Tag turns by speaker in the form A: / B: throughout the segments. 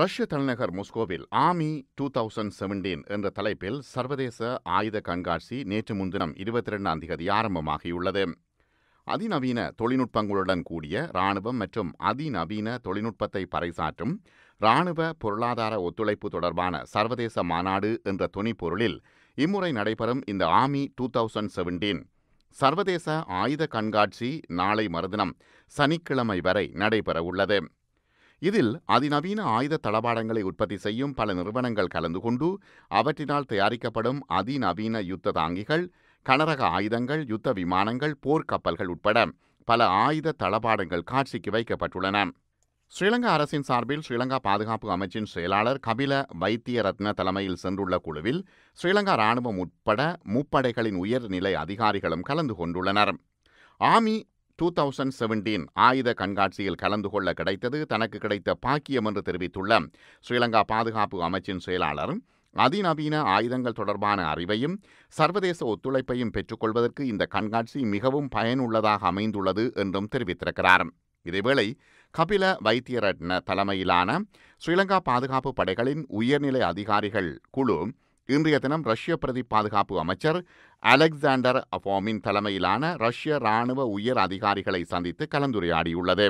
A: ரஷ்ய தலைநகர் மொஸ்கோவில் ஆமி டூ தௌசண்ட் செவன்டீன் என்ற தலைப்பில் சர்வதேச ஆயுத கண்காட்சி நேற்று முன்தினம் இருபத்தி ரெண்டாம் தேதி ஆரம்பமாகியுள்ளது அதிநவீன தொழில்நுட்பங்களுடன் கூடிய இராணுவம் மற்றும் அதிநவீன தொழில்நுட்பத்தை பறைசாற்றும் இராணுவ பொருளாதார ஒத்துழைப்பு தொடர்பான சர்வதேச மாநாடு என்ற துணிப்பொருளில் இம்முறை நடைபெறும் இந்த ஆமி டூ தௌசண்ட் செவன்டீன் சர்வதேச ஆயுத கண்காட்சி நாளை மறுதினம் சனிக்கிழமை வரை நடைபெறவுள்ளது இதில் அதிநவீன ஆயுத தளபாடங்களை உற்பத்தி செய்யும் பல நிறுவனங்கள் கலந்து கொண்டு அவற்றினால் தயாரிக்கப்படும் அதிநவீன யுத்த தாங்கிகள் கனரக ஆயுதங்கள் யுத்த விமானங்கள் போர்க்கப்பல்கள் உட்பட பல ஆயுத தளபாடங்கள் காட்சிக்கு வைக்கப்பட்டுள்ளன ஸ்ரீலங்கா அரசின் சார்பில் ஸ்ரீலங்கா பாதுகாப்பு அமைச்சின் செயலாளர் கபில வைத்திய ரத்ன தலைமையில் சென்றுள்ள குழுவில் ஸ்ரீலங்கா ராணுவம் உட்பட முப்படைகளின் உயர்நிலை அதிகாரிகளும் கலந்து கொண்டுள்ளனர் ஆமி டூ தௌசண்ட் செவன்டீன் ஆயுத கண்காட்சியில் கலந்து கொள்ள கிடைத்தது தனக்கு கிடைத்த பாக்கியம் என்று தெரிவித்துள்ள ஸ்ரீலங்கா பாதுகாப்பு அமைச்சின் செயலாளர் அதிநவீன ஆயுதங்கள் தொடர்பான அறிவையும் சர்வதேச ஒத்துழைப்பையும் பெற்றுக்கொள்வதற்கு இந்த கண்காட்சி மிகவும் பயனுள்ளதாக அமைந்துள்ளது என்றும் தெரிவித்திருக்கிறார் இதேவேளை கபில வைத்தியரட்ன தலைமையிலான ஸ்ரீலங்கா பாதுகாப்பு படைகளின் உயர்நிலை அதிகாரிகள் குழு இன்றைய தினம் ரஷ்ய பிரதி பாதுகாப்பு அமைச்சர் அலெக்சாண்டர் அஃபோமின் தலைமையிலான ரஷ்ய ராணுவ உயர் அதிகாரிகளை சந்தித்து கலந்துரையாடியுள்ளது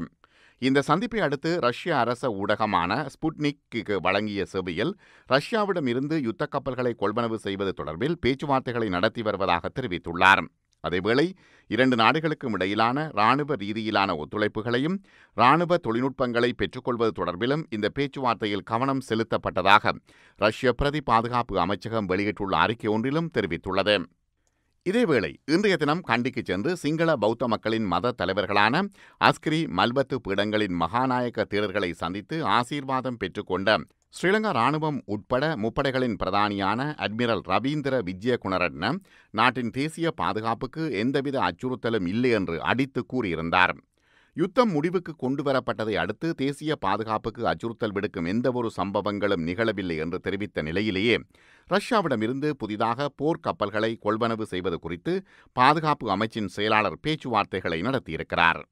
A: இந்த சந்திப்பை அடுத்து ரஷ்ய அரச ஊடகமான ஸ்புட்னிக்கு வழங்கிய செவியில் ரஷ்யாவிடம் இருந்து யுத்த கப்பல்களை கொள்வனவு செய்வது தொடர்பில் பேச்சுவார்த்தைகளை நடத்தி வருவதாக தெரிவித்துள்ளார் அதேவேளை இரண்டு நாடுகளுக்கும் இடையிலான இராணுவ ரீதியிலான ஒத்துழைப்புகளையும் இராணுவ தொழில்நுட்பங்களை பெற்றுக்கொள்வது தொடர்பிலும் இந்த பேச்சுவார்த்தையில் கவனம் செலுத்தப்பட்டதாக ரஷ்ய பிரதி பாதுகாப்பு அமைச்சகம் வெளியிட்டுள்ள அறிக்கை ஒன்றிலும் தெரிவித்துள்ளது இதேவேளை இன்றைய தினம் கண்டிக்கு சென்று சிங்கள பௌத்த மக்களின் மத தலைவர்களான அஸ்கிரி மல்பத்து பீடங்களின் மகாநாயக தீரர்களை சந்தித்து ஆசீர்வாதம் பெற்றுக்கொண்ட ஸ்ரீலங்கா ராணுவம் உட்பட முப்படைகளின் பிரதானியான அட்மிரல் ரவீந்திர விஜயகுணரட்ன நாட்டின் தேசிய பாதுகாப்புக்கு எந்தவித அச்சுறுத்தலும் இல்லை என்று அடித்து கூறியிருந்தார் யுத்தம் முடிவுக்கு கொண்டுவரப்பட்டதை அடுத்து தேசிய பாதுகாப்புக்கு அச்சுறுத்தல் விடுக்கும் எந்தவொரு சம்பவங்களும் நிகழவில்லை என்று தெரிவித்த நிலையிலேயே ரஷ்யாவிடமிருந்து புதிதாக போர்க்கப்பல்களை கொள்வனவு செய்வது குறித்து பாதுகாப்பு அமைச்சின் செயலாளர் பேச்சுவார்த்தைகளை நடத்தியிருக்கிறார்